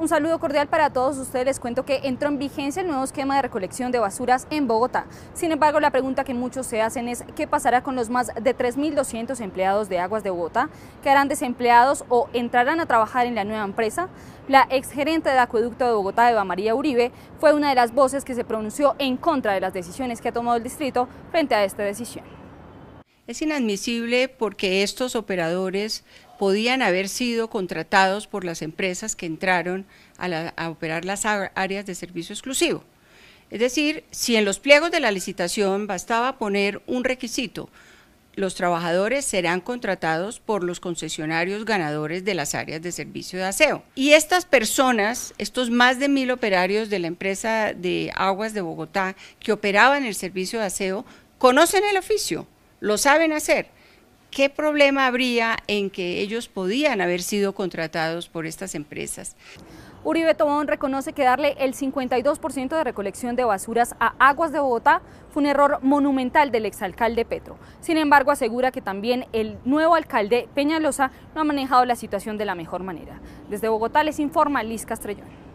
Un saludo cordial para todos ustedes. Les cuento que entró en vigencia el nuevo esquema de recolección de basuras en Bogotá. Sin embargo, la pregunta que muchos se hacen es qué pasará con los más de 3.200 empleados de Aguas de Bogotá. ¿Quedarán desempleados o entrarán a trabajar en la nueva empresa? La exgerente de Acueducto de Bogotá, Eva María Uribe, fue una de las voces que se pronunció en contra de las decisiones que ha tomado el distrito frente a esta decisión. Es inadmisible porque estos operadores podían haber sido contratados por las empresas que entraron a, operar las áreas de servicio exclusivo. Es decir, si en los pliegos de la licitación bastaba poner un requisito, los trabajadores serán contratados por los concesionarios ganadores de las áreas de servicio de aseo. Y estas personas, estos más de mil operarios de la empresa de aguas de Bogotá que operaban el servicio de aseo, conocen el oficio, lo saben hacer. ¿Qué problema habría en que ellos podían haber sido contratados por estas empresas? Uribe Tobón reconoce que darle el 52% de recolección de basuras a Aguas de Bogotá fue un error monumental del exalcalde Petro. Sin embargo, asegura que también el nuevo alcalde Peñalosa no ha manejado la situación de la mejor manera. Desde Bogotá les informa Liz Castrellón.